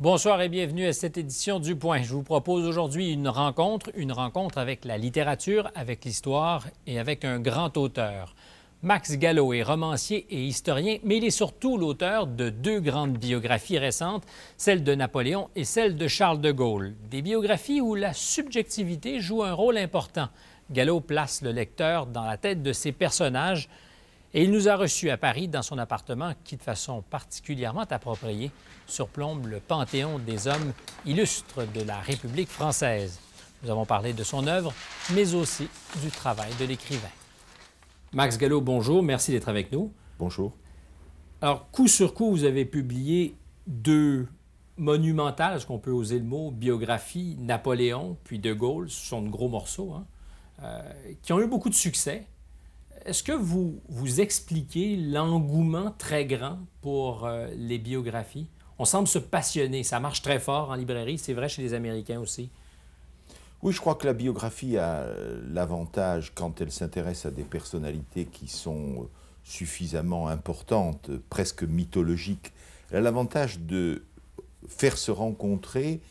Bonsoir et bienvenue à cette édition du Point. Je vous propose aujourd'hui une rencontre, une rencontre avec la littérature, avec l'histoire et avec un grand auteur. Max Gallo est romancier et historien, mais il est surtout l'auteur de deux grandes biographies récentes, celle de Napoléon et celle de Charles de Gaulle, des biographies où la subjectivité joue un rôle important. Gallo place le lecteur dans la tête de ses personnages, et il nous a reçus à Paris dans son appartement qui, de façon particulièrement appropriée, surplombe le panthéon des hommes illustres de la République française. Nous avons parlé de son œuvre, mais aussi du travail de l'écrivain. Max Gallo, bonjour, merci d'être avec nous. Bonjour. Alors, coup sur coup, vous avez publié deux monumentales, ce qu'on peut oser le mot, biographies, Napoléon, puis De Gaulle, ce sont de gros morceaux, hein, euh, qui ont eu beaucoup de succès est-ce que vous, vous expliquez l'engouement très grand pour euh, les biographies? On semble se passionner. Ça marche très fort en librairie. C'est vrai chez les Américains aussi. Oui, je crois que la biographie a euh, l'avantage, quand elle s'intéresse à des personnalités qui sont euh, suffisamment importantes, presque mythologiques, elle a l'avantage de faire se rencontrer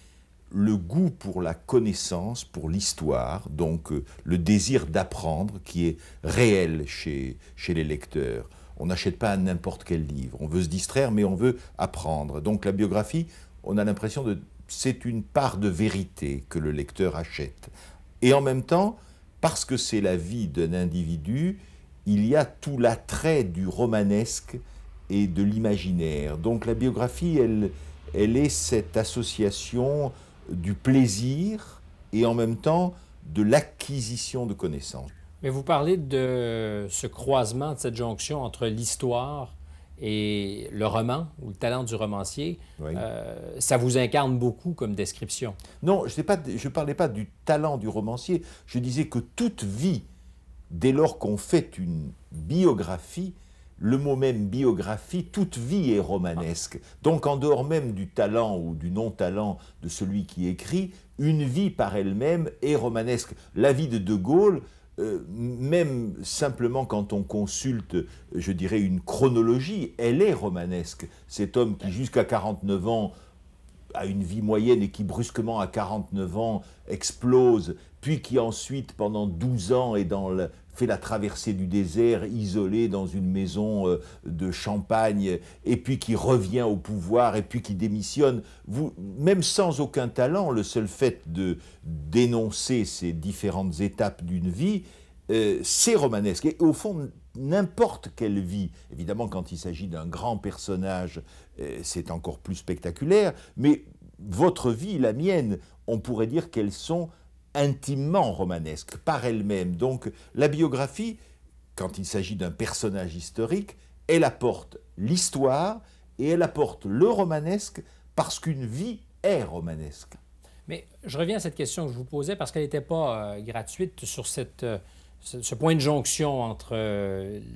le goût pour la connaissance, pour l'histoire, donc euh, le désir d'apprendre qui est réel chez, les lecteurs. On n'achète pas n'importe quel livre, on veut se distraire mais on veut apprendre. Donc la biographie, on a l'impression de... C'est une part de vérité que le lecteur achète. Et en même temps, parce que c'est la vie d'un individu, il y a tout l'attrait du romanesque et de l'imaginaire. Donc la biographie, elle est cette association du plaisir et en même temps de l'acquisition de connaissances. Mais vous parlez de ce croisement, de cette jonction entre l'histoire et le roman ou le talent du romancier. Euh, ça vous incarne beaucoup comme description. Non, je ne parlais pas du talent du romancier. Je disais que toute vie, dès lors qu'on fait une biographie, le mot même biographie, toute vie est romanesque. Donc en dehors même du talent ou du non-talent de celui qui écrit, une vie par elle-même est romanesque. La vie de De Gaulle, euh, même simplement quand on consulte, je dirais, une chronologie, elle est romanesque. Cet homme qui jusqu'à 49 ans à une vie moyenne et qui brusquement à 49 ans explose, puis qui ensuite pendant 12 ans est dans le, fait la traversée du désert isolé dans une maison euh, de champagne, et puis qui revient au pouvoir, et puis qui démissionne. même sans aucun talent, le seul fait de dénoncer ces différentes étapes d'une vie, euh, c'est romanesque. Et au fond, n'importe quelle vie, évidemment quand il s'agit d'un grand personnage euh, c'est encore plus spectaculaire, mais votre vie, la mienne, on pourrait dire qu'elles sont intimement romanesques par elles-mêmes. Donc la biographie, quand il s'agit d'un personnage historique, elle apporte l'histoire et elle apporte le romanesque parce qu'une vie est romanesque. Mais je reviens à cette question que je vous posais parce qu'elle n'était pas euh, gratuite sur euh, ce, point de jonction entre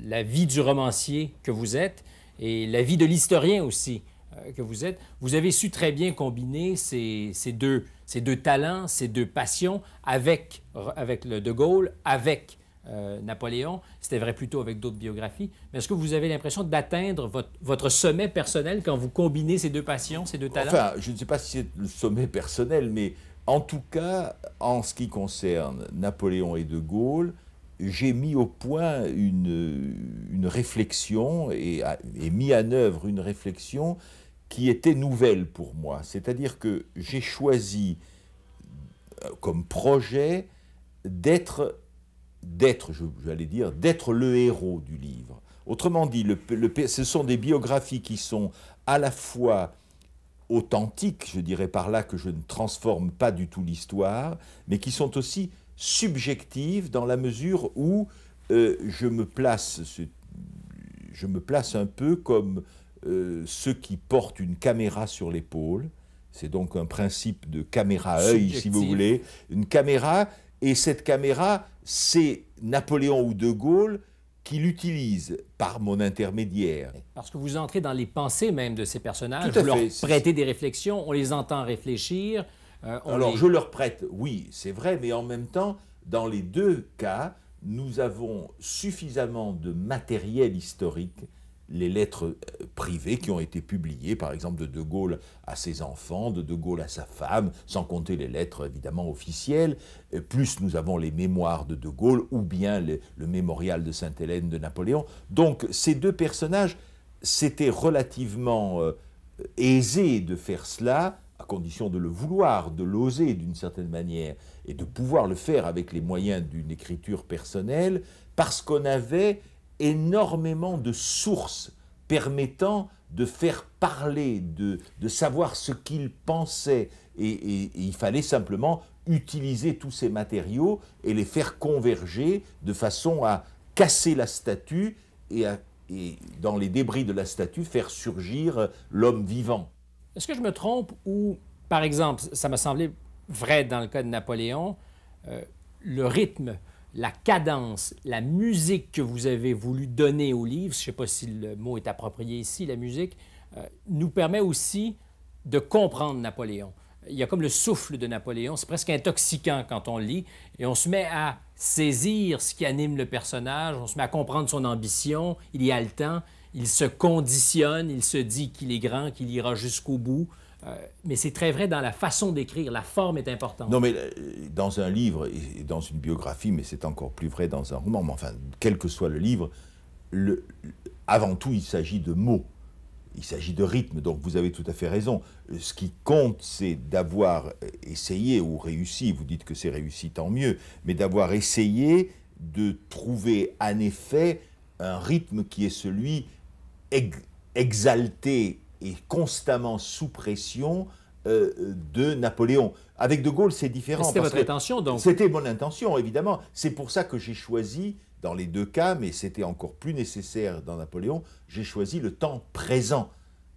la vie du romancier que vous êtes et la vie de l'historien aussi euh, que vous êtes, vous avez su très bien combiner ces, ces, deux, ces deux talents, ces deux passions avec, avec le De Gaulle, avec euh, Napoléon. C'était vrai plutôt avec d'autres biographies. Mais est-ce que vous avez l'impression d'atteindre votre, votre, sommet personnel quand vous combinez ces deux passions, ces deux talents? Enfin, je ne sais pas si c'est le sommet personnel, mais en tout cas, en ce qui concerne Napoléon et De Gaulle, j'ai mis au point une, une réflexion et, mis en œuvre une réflexion qui était nouvelle pour moi. C'est-à-dire que j'ai choisi euh, comme projet d'être, d'être, j'allais dire, d'être le héros du livre. Autrement dit, ce sont des biographies qui sont à la fois authentiques, je dirais par là que je ne transforme pas du tout l'histoire, mais qui sont aussi subjective dans la mesure où euh, je, me place, je me place un peu comme euh, ceux qui portent une caméra sur l'épaule. C'est donc un principe de caméra-œil, si vous voulez. Une caméra, et cette caméra, c'est Napoléon ou De Gaulle qui l'utilise par mon intermédiaire. Parce que vous entrez dans les pensées même de ces personnages, vous leur prêtez des réflexions, on les entend réfléchir, Hein, Alors je leur prête, oui, c'est vrai, mais en même temps, dans les deux cas, nous avons suffisamment de matériel historique les lettres euh, privées qui ont été publiées, par exemple de De Gaulle à ses enfants, de De Gaulle à sa femme, sans compter les lettres évidemment officielles, euh, plus nous avons les mémoires de De Gaulle ou bien le, mémorial de Sainte-Hélène de Napoléon. Donc ces deux personnages, c'était relativement euh, aisé de faire cela à condition de le vouloir, de l'oser d'une certaine manière, et de pouvoir le faire avec les moyens d'une écriture personnelle, parce qu'on avait énormément de sources permettant de faire parler, de, savoir ce qu'il pensait, et, il fallait simplement utiliser tous ces matériaux et les faire converger de façon à casser la statue et, dans les débris de la statue, faire surgir l'homme vivant. Est-ce que je me trompe ou, par exemple, ça m'a semblé vrai dans le cas de Napoléon, euh, le rythme, la cadence, la musique que vous avez voulu donner au livre, je ne sais pas si le mot est approprié ici, la musique, euh, nous permet aussi de comprendre Napoléon. Il y a comme le souffle de Napoléon, c'est presque intoxicant quand on lit, et on se met à saisir ce qui anime le personnage, on se met à comprendre son ambition, il y a le temps il se conditionne, il se dit qu'il est grand, qu'il ira jusqu'au bout. Euh, mais c'est très vrai dans la façon d'écrire, la forme est importante. Non, mais euh, dans un livre, et dans une biographie, mais c'est encore plus vrai dans un roman, mais enfin, quel que soit le livre, avant tout, il s'agit de mots, il s'agit de rythme, donc vous avez tout à fait raison. Euh, ce qui compte, c'est d'avoir essayé ou réussi, vous dites que c'est réussi, tant mieux, mais d'avoir essayé de trouver en effet un rythme qui est celui exalté et constamment sous pression euh, euh, de Napoléon. Avec De Gaulle, c'est différent. C'était votre intention, donc C'était mon intention, évidemment. C'est pour ça que j'ai choisi, dans les deux cas, mais c'était encore plus nécessaire dans Napoléon, j'ai choisi le temps présent.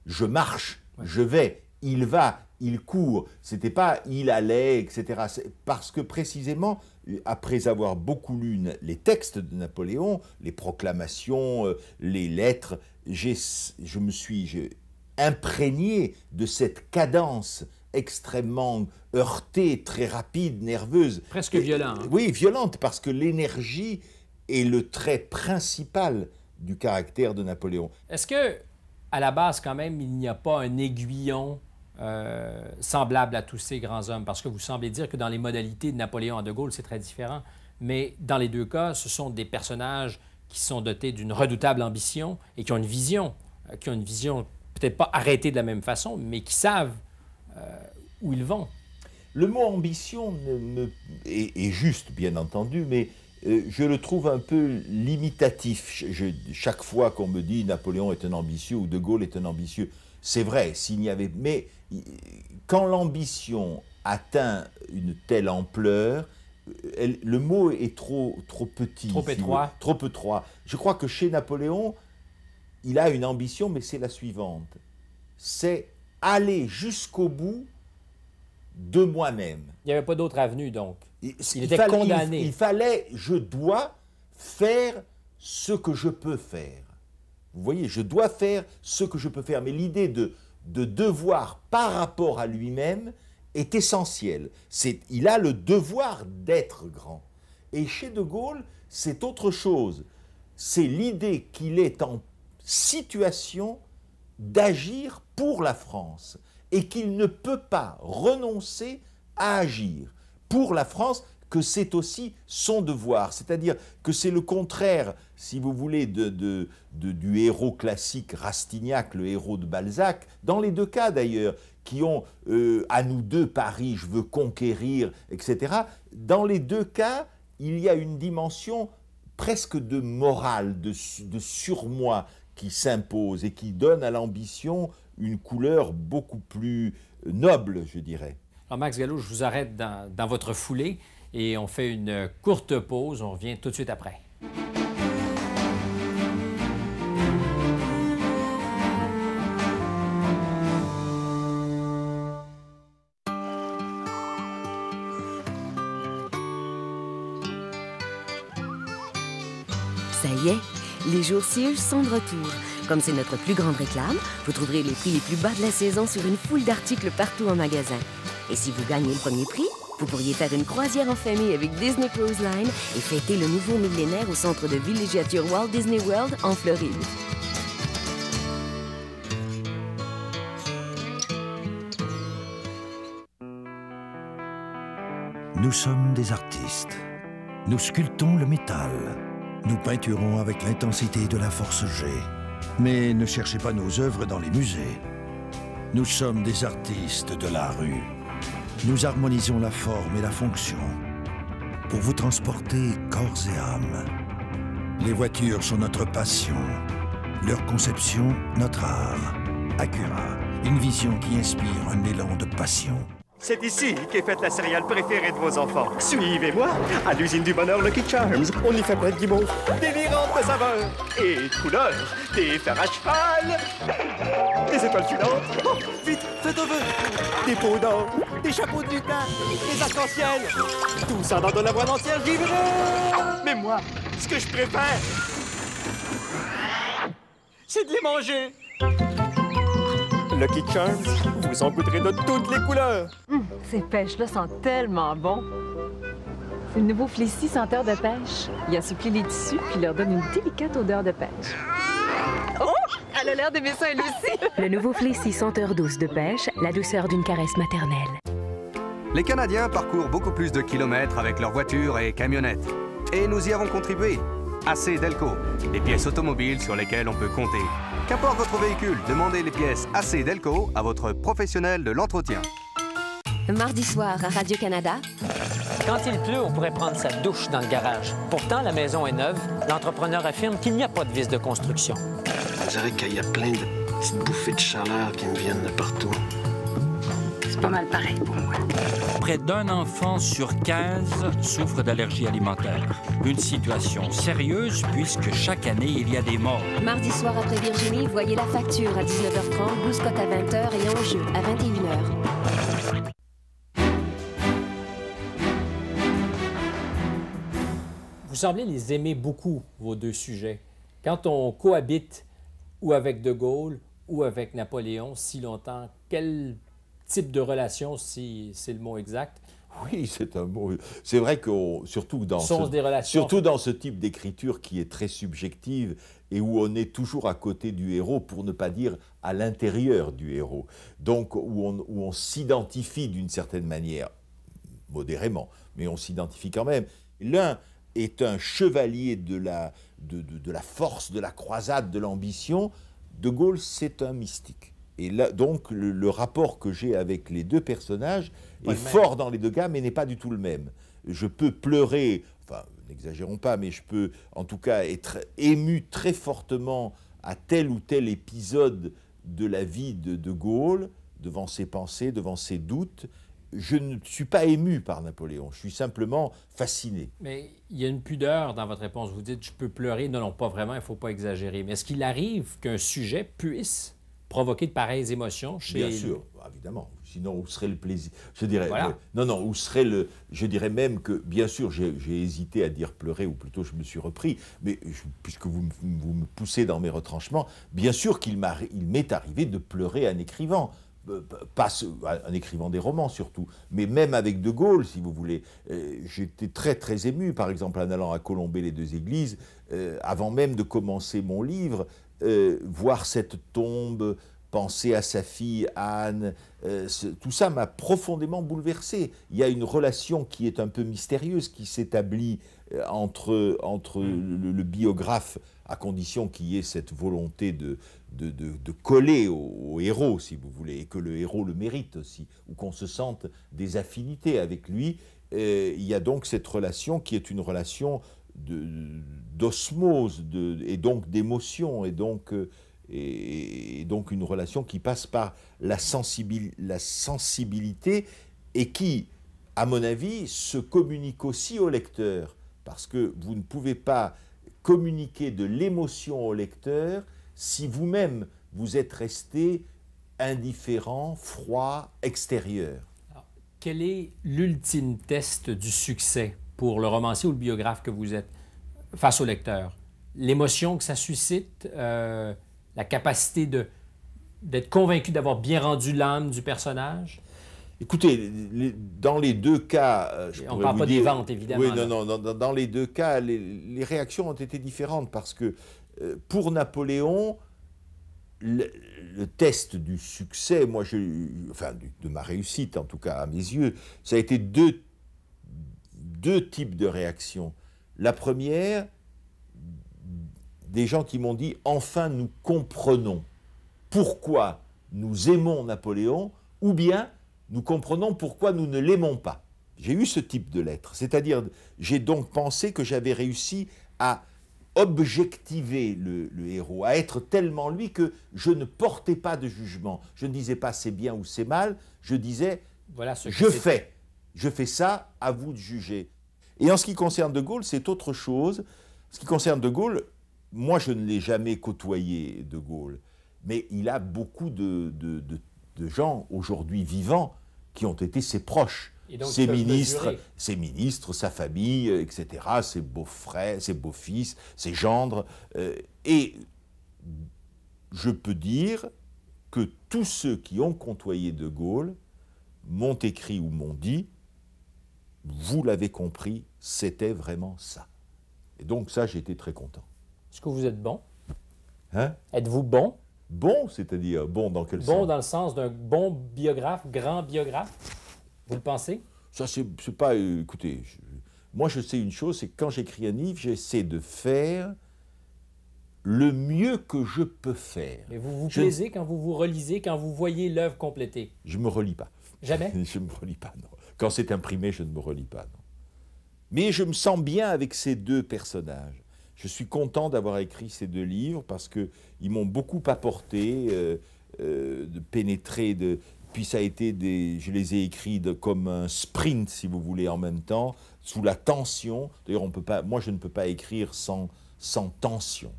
Je marche, je vais, il va, il court. C'était pas il allait, etc. Parce que précisément, après avoir beaucoup lu les textes de Napoléon, les proclamations, euh, les lettres, je me suis imprégné de cette cadence extrêmement heurtée, très rapide, nerveuse. Presque violente. Hein. Oui, violente, parce que l'énergie est le trait principal du caractère de Napoléon. Est-ce que, à la base, quand même, il n'y a pas un aiguillon euh, semblable à tous ces grands hommes? Parce que vous semblez dire que dans les modalités de Napoléon à De Gaulle, c'est très différent. Mais dans les deux cas, ce sont des personnages qui sont dotés d'une redoutable ambition et qui ont une vision, euh, qui ont une vision peut-être pas arrêtée de la même façon, mais qui savent euh, où ils vont. Le mot ambition est, juste, bien entendu, mais euh, je le trouve un peu limitatif. chaque fois qu'on me dit Napoléon est un ambitieux ou De Gaulle est un ambitieux, c'est vrai, s'il n'y avait... Mais quand l'ambition atteint une telle ampleur, le mot est trop, trop petit. Trop étroit. trop étroit. Je crois que chez Napoléon, il a une ambition, mais c'est la suivante. C'est aller jusqu'au bout de moi-même. Il n'y avait pas d'autre avenue, donc. Il, était condamné. Il, fallait, je dois faire ce que je peux faire. Vous voyez, je dois faire ce que je peux faire. Mais l'idée de devoir par rapport à lui-même, est essentiel. C'est, il a le devoir d'être grand. Et chez De Gaulle, c'est autre chose. C'est l'idée qu'il est en situation d'agir pour la France et qu'il ne peut pas renoncer à agir pour la France que c'est aussi son devoir, c'est-à-dire que c'est le contraire, si vous voulez, de, du héros classique Rastignac, le héros de Balzac, dans les deux cas d'ailleurs, qui ont euh, à nous deux Paris, je veux conquérir, etc. Dans les deux cas, il y a une dimension presque de morale, de, surmoi qui s'impose et qui donne à l'ambition une couleur beaucoup plus euh, noble, je dirais. Alors Max Gallo, je vous arrête dans votre foulée et on fait une courte pause. On revient tout de suite après. Ça y est, les jours sièges sont de retour. Comme c'est notre plus grande réclame, vous trouverez les prix les plus bas de la saison sur une foule d'articles partout en magasin. Et si vous gagnez le premier prix, vous pourriez faire une croisière en famille avec Disney Cruise Line et fêter le nouveau millénaire au centre de villégiature Walt Disney World en Floride. Nous sommes des artistes. Nous sculptons le métal. Nous peinturons avec l'intensité de la force G. Mais ne cherchez pas nos œuvres dans les musées. Nous sommes des artistes de la rue nous harmonisons la forme et la fonction pour vous transporter corps et âme. Les voitures sont notre passion, leur conception notre art. Acura, une vision qui inspire un élan de passion. C'est ici qu'est faite la céréale préférée de vos enfants. Suivez-moi à l'usine du bonheur Lucky Charms. On y fait fabrique Des Des de saveurs et de couleurs, des fers à cheval, des étoiles filantes. Oh, vite, faites ton vœu Des pots d'or, des chapeaux de lutin, des arcs ciel Tout ça dans de la voile d'ancien givrée. Mais moi, ce que je préfère, c'est de les manger. Lucky Charms, vous en goûterez de toutes les couleurs. Hum, ces pêches-là sont tellement bon. C'est le nouveau fléci senteur de pêche. Il assouplit les tissus puis leur donne une délicate odeur de pêche. Oh! Elle a l'air d'aimer ça, elle aussi! le nouveau fléci senteur douce de pêche, la douceur d'une caresse maternelle. Les Canadiens parcourent beaucoup plus de kilomètres avec leurs voitures et camionnettes. Et nous y avons contribué. Assez Delco, des pièces automobiles sur lesquelles on peut compter. Qu'importe votre véhicule, demandez les pièces assez Delco à votre professionnel de l'entretien. Mardi soir à Radio-Canada. Quand il pleut, on pourrait prendre sa douche dans le garage. Pourtant, la maison est neuve. L'entrepreneur affirme qu'il n'y a pas de vis de construction. On dirait qu'il y a plein de petites bouffées de chaleur qui me viennent de partout mal pareil Près d'un enfant sur 15 souffre d'allergie alimentaire. Une situation sérieuse puisque chaque année, il y a des morts. Mardi soir après Virginie, voyez la facture à 19h30, Bouscott à 20h et Jeu à 21h. Vous semblez les aimer beaucoup, vos deux sujets. Quand on cohabite ou avec De Gaulle ou avec Napoléon si longtemps, quel type de relation, si c'est le mot exact. Oui, c'est un mot. C'est vrai que surtout dans ce, surtout dans ce type d'écriture qui est très subjective et où on est toujours à côté du héros, pour ne pas dire à l'intérieur du héros. Donc où on, où on s'identifie d'une certaine manière, modérément, mais on s'identifie quand même. L'un est un chevalier de la, de, de la force, de la croisade, de l'ambition. De Gaulle, c'est un mystique. Et là, donc, le, rapport que j'ai avec les deux personnages est fort dans les deux gammes mais n'est pas du tout le même. Je peux pleurer, enfin, n'exagérons pas, mais je peux en tout cas être ému très fortement à tel ou tel épisode de la vie de De Gaulle, devant ses pensées, devant ses doutes. Je ne suis pas ému par Napoléon, je suis simplement fasciné. Mais il y a une pudeur dans votre réponse. Vous dites, je peux pleurer. Non, non, pas vraiment, il ne faut pas exagérer. Mais est-ce qu'il arrive qu'un sujet puisse provoquer de pareilles émotions chez... Bien sûr, bah, évidemment. Sinon, où serait le plaisir Je dirais... Voilà. Euh, non, non, où serait le... Je dirais même que, bien sûr, j'ai hésité à dire pleurer, ou plutôt je me suis repris, mais puisque vous, vous, me poussez dans mes retranchements, bien sûr qu'il m'est arrivé de pleurer en écrivant euh, pas en écrivant des romans surtout, mais même avec De Gaulle, si vous voulez. Euh, j'étais très très ému, par exemple, en allant à Colombey les deux églises, avant même de commencer mon livre, euh, voir cette tombe, penser à sa fille Anne, euh, tout ça m'a profondément bouleversé. Il y a une relation qui est un peu mystérieuse qui s'établit euh, entre, entre mm. le, biographe, à condition qu'il y ait cette volonté de, de, de, coller au, héros, si vous voulez, et que le héros le mérite aussi, ou qu'on se sente des affinités avec lui. il y a donc cette relation qui est une relation de, d'osmose et donc d'émotion euh, et donc une relation qui passe par la, la, sensibilité et qui, à mon avis, se communique aussi au lecteur, parce que vous ne pouvez pas communiquer de l'émotion au lecteur si vous-même vous êtes resté indifférent, froid, extérieur. quel est l'ultime test du succès pour le romancier ou le biographe que vous êtes face au lecteur. L'émotion que ça suscite, euh, la capacité de, d'être convaincu d'avoir bien rendu l'âme du personnage. Écoutez, dans les deux cas... Euh, on ne parle pas des ventes, évidemment. Oui, non, non, dans, les deux cas, les, réactions ont été différentes parce que euh, pour Napoléon, le, test du succès, moi, je, enfin, de ma réussite en tout cas à mes yeux, ça a été deux, deux types de réactions. La première, des gens qui m'ont dit enfin nous comprenons pourquoi nous aimons Napoléon ou bien nous comprenons pourquoi nous ne l'aimons pas. J'ai eu ce type de lettre, c'est-à-dire j'ai donc pensé que j'avais réussi à objectiver le, héros, à être tellement lui que je ne portais pas de jugement. Je ne disais pas c'est bien ou c'est mal, je disais je fais, je fais ça, à vous de juger. Et en ce qui concerne De Gaulle, c'est autre chose. Ce qui concerne De Gaulle, moi je ne l'ai jamais côtoyé, De Gaulle, mais il a beaucoup de, gens aujourd'hui vivants qui ont été ses proches. ses ministres, ses ministres, sa famille, etc., ses beaux-frères, ses beaux-fils, ses gendres. Euh, et je peux dire que tous ceux qui ont côtoyé De Gaulle m'ont écrit ou m'ont dit vous l'avez compris, c'était vraiment ça. Et donc ça, j'étais très content. Est-ce que vous êtes bon? Hein? Êtes-vous bon? Bon, c'est-à-dire bon dans quel sens? Bon dans le sens d'un bon biographe, grand biographe, vous le pensez? Ça, c'est pas... Euh, écoutez, moi, je sais une chose, c'est que quand j'écris un livre, j'essaie de faire le mieux que je peux faire. Mais vous vous plaisez quand vous vous relisez, quand vous voyez l'œuvre complétée Je me relis pas. Jamais Je me relis pas, non. Quand c'est imprimé, je ne me relis pas. Mais je me sens bien avec ces deux personnages. Je suis content d'avoir écrit ces deux livres parce qu'ils m'ont beaucoup apporté, euh, euh, de pénétrer, de... puis ça a été des... Je les ai écrits comme un sprint, si vous voulez, en même temps, sous la tension. D'ailleurs, on peut pas... moi, je ne peux pas écrire sans, sans tension.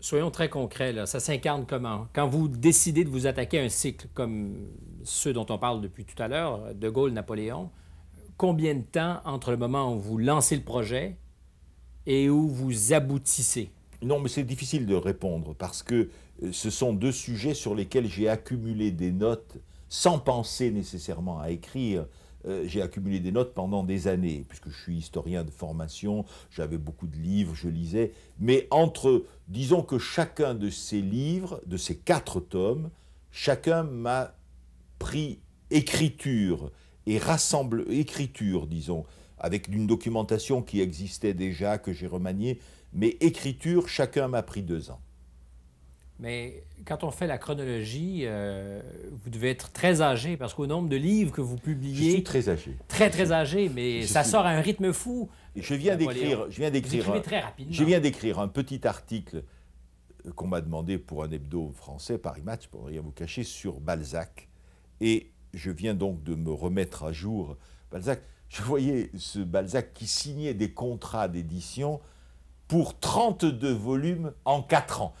Soyons très concrets, là. ça s'incarne comment? Quand vous décidez de vous attaquer à un cycle comme ceux dont on parle depuis tout à l'heure, De Gaulle, Napoléon, combien de temps entre le moment où vous lancez le projet et où vous aboutissez? Non, mais c'est difficile de répondre parce que euh, ce sont deux sujets sur lesquels j'ai accumulé des notes sans penser nécessairement à écrire. Euh, j'ai accumulé des notes pendant des années, puisque je suis historien de formation, j'avais beaucoup de livres, je lisais. Mais entre, disons que chacun de ces livres, de ces quatre tomes, chacun m'a pris écriture et rassemble écriture, disons, avec une documentation qui existait déjà, que j'ai remaniée, mais écriture, chacun m'a pris deux ans. Mais quand on fait la chronologie, euh, vous devez être très âgé parce qu'au nombre de livres que vous publiez. Je suis très âgé. Très, très âgé, mais ça sort à un rythme fou. Je viens d'écrire. Je viens d'écrire. très rapidement. Je viens d'écrire un petit article euh, qu'on m'a demandé pour un hebdo français, Paris Match, pour rien vous cacher, sur Balzac. Et je viens donc de me remettre à jour Balzac, je voyais ce Balzac qui signait des contrats d'édition pour 32 volumes en 4 ans.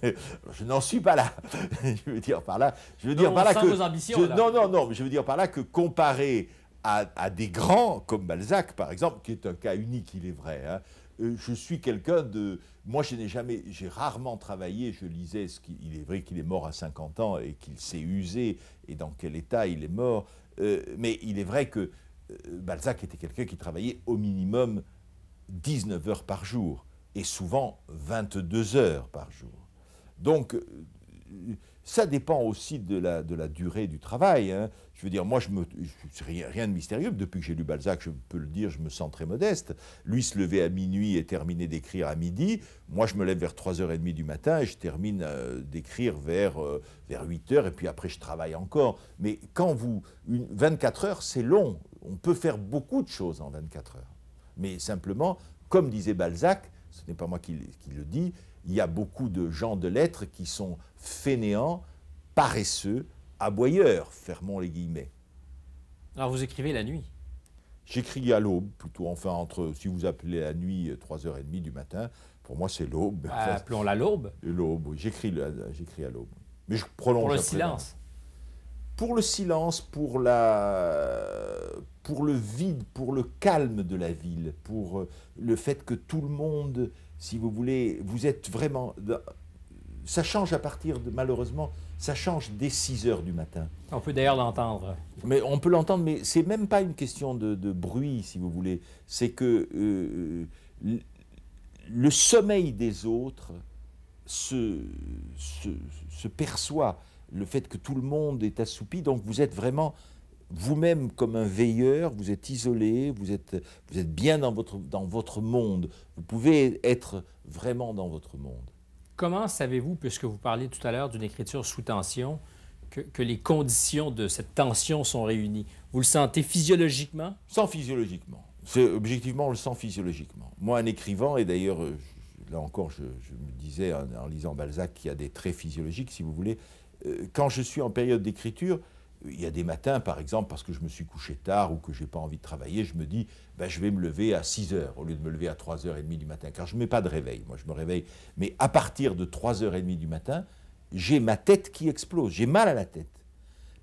je n'en suis pas là. je veux dire par là, je veux dire que non non non, je veux dire par là que comparé à, des grands comme Balzac par exemple, qui est un cas unique, il est vrai, hein, euh, je suis quelqu'un de... Moi, je n'ai jamais, j'ai rarement travaillé, je lisais, ce il est vrai qu'il est mort à 50 ans et qu'il s'est usé et dans quel état il est mort, euh, mais il est vrai que euh, Balzac était quelqu'un qui travaillait au minimum 19 heures par jour et souvent 22 heures par jour. Donc, ça dépend aussi de la, durée du travail. Hein. Je veux dire, moi, je me, rien, de mystérieux. Depuis que j'ai lu Balzac, je peux le dire, je me sens très modeste. Lui se levait à minuit et terminer d'écrire à midi. Moi, je me lève vers 3h30 du matin et je termine euh, d'écrire vers, euh, vers 8h. Et puis après, je travaille encore. Mais quand vous... 24 heures, c'est long. On peut faire beaucoup de choses en 24 heures. Mais simplement, comme disait Balzac, ce n'est pas moi qui, qui le dis, il y a beaucoup de gens de lettres qui sont fainéants, paresseux, aboyeurs, fermons les guillemets. Alors vous écrivez la nuit J'écris à l'aube, plutôt, enfin, entre, si vous appelez la nuit 3h30 euh, du matin, pour moi c'est l'aube. Ah, appelons-la l'aube L'aube, oui, j'écris, j'écris à l'aube. Mais je prolonge. Pour le silence pour le silence, pour, la, pour le vide, pour le calme de la ville, pour euh, le fait que tout le monde, si vous voulez, vous êtes vraiment... Ça change à partir de, malheureusement, ça change dès 6 heures du matin. On peut d'ailleurs l'entendre. Mais on peut l'entendre, mais c'est même pas une question de, bruit, si vous voulez. C'est que euh, euh, le, sommeil des autres se, se, se perçoit le fait que tout le monde est assoupi, donc vous êtes vraiment vous-même comme un veilleur, vous êtes isolé, vous êtes, vous êtes bien dans votre, dans votre monde, vous pouvez être vraiment dans votre monde. Comment savez-vous, puisque vous parliez tout à l'heure d'une écriture sous tension, que, que, les conditions de cette tension sont réunies Vous le sentez physiologiquement Sans physiologiquement. Objectivement, on le sent physiologiquement. Moi, un écrivain, et d'ailleurs, là encore, je, me disais en, en lisant Balzac qu'il y a des traits physiologiques, si vous voulez, euh, quand je suis en période d'écriture, il y a des matins, par exemple, parce que je me suis couché tard ou que j'ai pas envie de travailler, je me dis, ben, je vais me lever à 6 heures au lieu de me lever à 3h30 du matin, car je ne mets pas de réveil, moi je me réveille. Mais à partir de 3h30 du matin, j'ai ma tête qui explose, j'ai mal à la tête.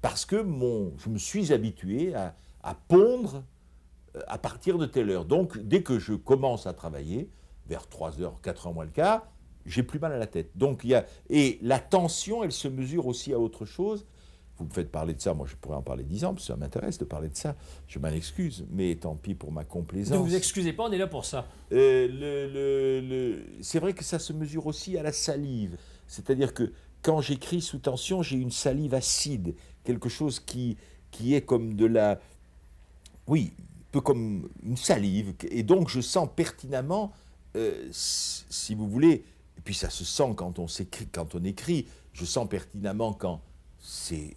Parce que je me suis habitué à, à pondre euh, à partir de telle heure. Donc, dès que je commence à travailler, vers 3h, 4h moins le quart, j'ai plus mal à la tête. Donc il y a et la tension, elle se mesure aussi à autre chose. Vous me faites parler de ça, moi je pourrais en parler dix ans, parce que ça m'intéresse de parler de ça. Je m'en excuse, mais tant pis pour ma complaisance. Ne vous excusez pas, on est là pour ça. Euh, le, C'est vrai que ça se mesure aussi à la salive. C'est-à-dire que quand j'écris sous tension, j'ai une salive acide, quelque chose qui, qui est comme de la... Oui, un peu comme une salive. Et donc je sens pertinemment, euh, si vous voulez, puis ça se sent quand on quand on écrit. Je sens pertinemment quand c'est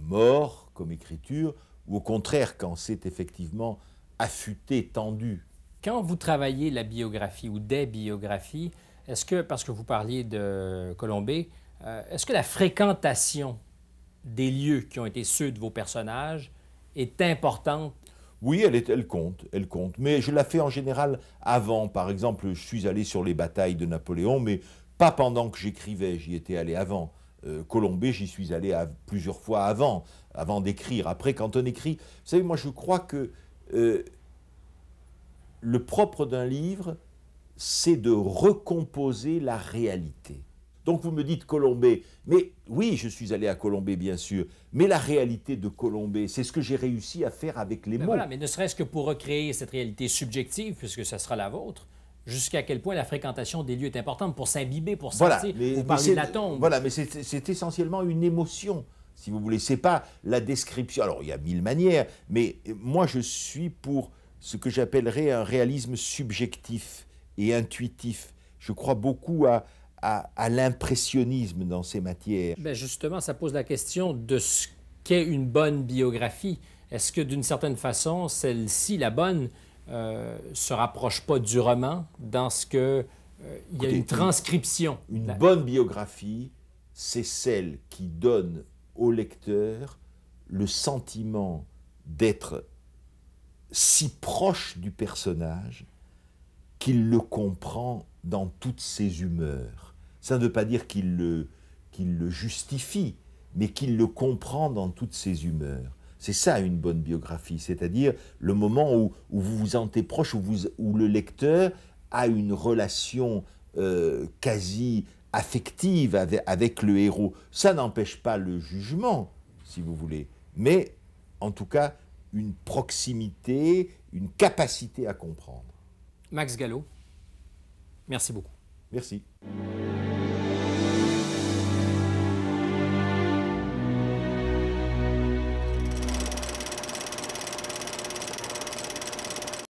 mort comme écriture, ou au contraire quand c'est effectivement affûté, tendu. Quand vous travaillez la biographie ou des biographies, est-ce que, parce que vous parliez de Colombé, euh, est-ce que la fréquentation des lieux qui ont été ceux de vos personnages est importante oui, elle, compte, elle compte. Mais je la fais en général avant. Par exemple, je suis allé sur les batailles de Napoléon, mais pas pendant que j'écrivais, j'y étais allé avant. Euh, j'y suis allé à, plusieurs fois avant, avant d'écrire. Après, quand on écrit, vous savez, moi je crois que euh, le propre d'un livre, c'est de recomposer la réalité. Donc vous me dites Colombé, mais oui, je suis allé à Colombé bien sûr, mais la réalité de Colombé, c'est ce que j'ai réussi à faire avec les ben mots. Voilà, mais ne serait-ce que pour recréer cette réalité subjective, puisque ça sera la vôtre, jusqu'à quel point la fréquentation des lieux est importante pour s'imbiber, pour sortir, ou parler de la tombe. Voilà, mais c'est essentiellement une émotion si vous voulez. C'est pas la description. Alors, il y a mille manières, mais moi, je suis pour ce que j'appellerais un réalisme subjectif et intuitif. Je crois beaucoup à à, l'impressionnisme dans ces matières. Ben, justement, ça pose la question de ce qu'est une bonne biographie. Est-ce que d'une certaine façon, celle-ci, la bonne, euh, se rapproche pas du roman dans ce que euh, il y a une transcription. Une bonne biographie, c'est celle qui donne au lecteur le sentiment d'être si proche du personnage qu'il le comprend dans toutes ses humeurs. Ça ne veut pas dire qu'il le, qu'il le justifie, mais qu'il le comprend dans toutes ses humeurs. C'est ça une bonne biographie, c'est-à-dire le moment où, vous vous sentez proche, où, vous, le lecteur a une relation euh, quasi affective avec, le héros. Ça n'empêche pas le jugement, si vous voulez, mais en tout cas une proximité, une capacité à comprendre. Max Gallo, merci beaucoup. Merci.